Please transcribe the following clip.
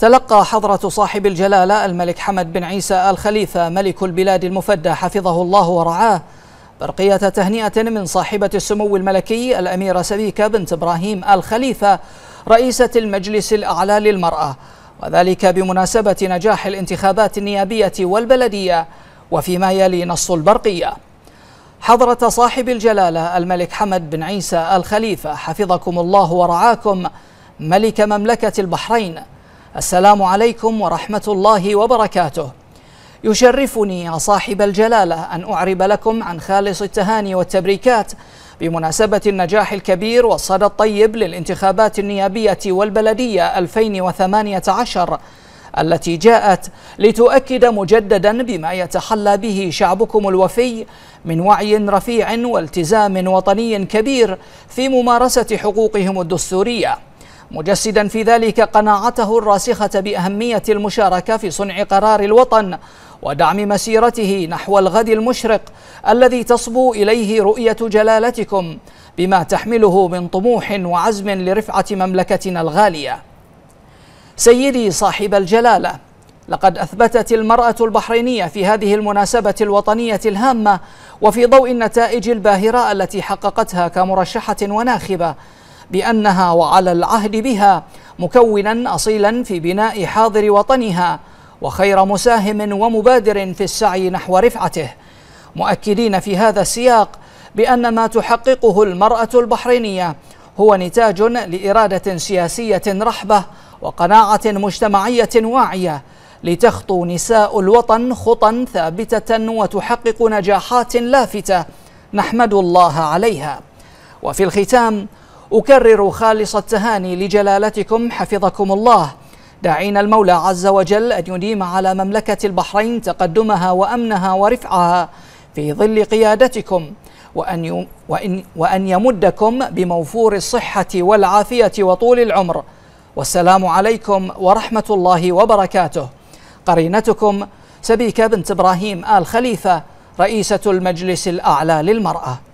تلقى حضرة صاحب الجلالة الملك حمد بن عيسى الخليفة ملك البلاد المفدى حفظه الله ورعاه برقية تهنئة من صاحبة السمو الملكي الأميرة سبيكة بنت إبراهيم الخليفة رئيسة المجلس الأعلى للمرأة وذلك بمناسبة نجاح الانتخابات النيابية والبلدية وفيما يلي نص البرقية حضرة صاحب الجلالة الملك حمد بن عيسى الخليفة حفظكم الله ورعاكم ملك مملكة البحرين السلام عليكم ورحمة الله وبركاته يشرفني يا صاحب الجلالة أن أعرب لكم عن خالص التهاني والتبريكات بمناسبة النجاح الكبير والصدى الطيب للانتخابات النيابية والبلدية 2018 التي جاءت لتؤكد مجددا بما يتحلى به شعبكم الوفي من وعي رفيع والتزام وطني كبير في ممارسة حقوقهم الدستورية مجسدا في ذلك قناعته الراسخة بأهمية المشاركة في صنع قرار الوطن ودعم مسيرته نحو الغد المشرق الذي تصبو إليه رؤية جلالتكم بما تحمله من طموح وعزم لرفعة مملكتنا الغالية سيدي صاحب الجلاله لقد اثبتت المراه البحرينيه في هذه المناسبه الوطنيه الهامه وفي ضوء النتائج الباهره التي حققتها كمرشحه وناخبه بأنها وعلى العهد بها مكونا أصيلا في بناء حاضر وطنها وخير مساهم ومبادر في السعي نحو رفعته مؤكدين في هذا السياق بأن ما تحققه المرأة البحرينية هو نتاج لإرادة سياسية رحبة وقناعة مجتمعية واعية لتخطو نساء الوطن خطا ثابتة وتحقق نجاحات لافتة نحمد الله عليها وفي الختام أكرر خالص التهاني لجلالتكم حفظكم الله داعين المولى عز وجل أن يديم على مملكة البحرين تقدمها وأمنها ورفعها في ظل قيادتكم وأن, وإن وأن يمدكم بموفور الصحة والعافية وطول العمر والسلام عليكم ورحمة الله وبركاته قرينتكم سبيكة بنت إبراهيم آل خليفة رئيسة المجلس الأعلى للمرأة